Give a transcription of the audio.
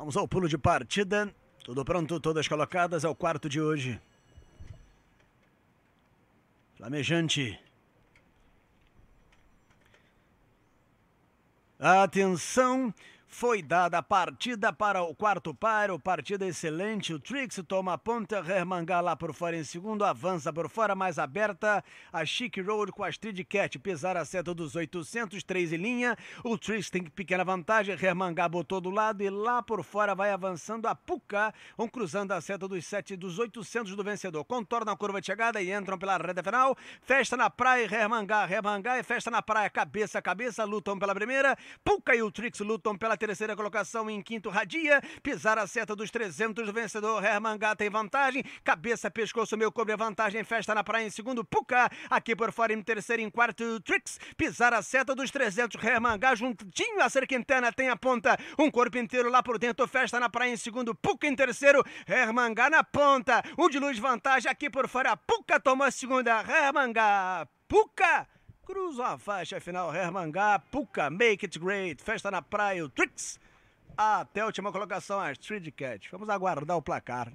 Vamos ao pulo de partida. Tudo pronto, todas colocadas É o quarto de hoje. Flamejante. Atenção, foi dada a partida para o quarto paro, partida é excelente. O Trix toma a ponta, Hermangá lá por fora em segundo, avança por fora, mais aberta. A Chic Road com a Street Cat pesar a seta dos 800, em linha. O Trix tem pequena vantagem, Hermangá botou do lado e lá por fora vai avançando a Puka vão cruzando a seta dos 7, dos 800 do vencedor. Contornam a curva de chegada e entram pela reta final. Festa na praia, Hermangá, Hermangá e festa na praia, cabeça a cabeça, lutam pela primeira. Puka e o Trix lutam pela terceira colocação em quinto Radia, pisar a seta dos 300 do vencedor Herman Gata em vantagem, cabeça, pescoço, meu cobre é vantagem, festa na praia em segundo Puca, aqui por fora em terceiro em quarto Trix, pisar a seta dos 300 Herman Gata juntinho a ser Quintana tem a ponta, um corpo inteiro lá por dentro, festa na praia em segundo Puca em terceiro, Herman Gata na ponta, o de luz vantagem aqui por fora, Puca tomou a segunda, Herman Gata, Puca Cruza a faixa final Hermangá, Puka, Make It Great, Festa na Praia, o Tricks. Até a última colocação, a Street Cat. Vamos aguardar o placar.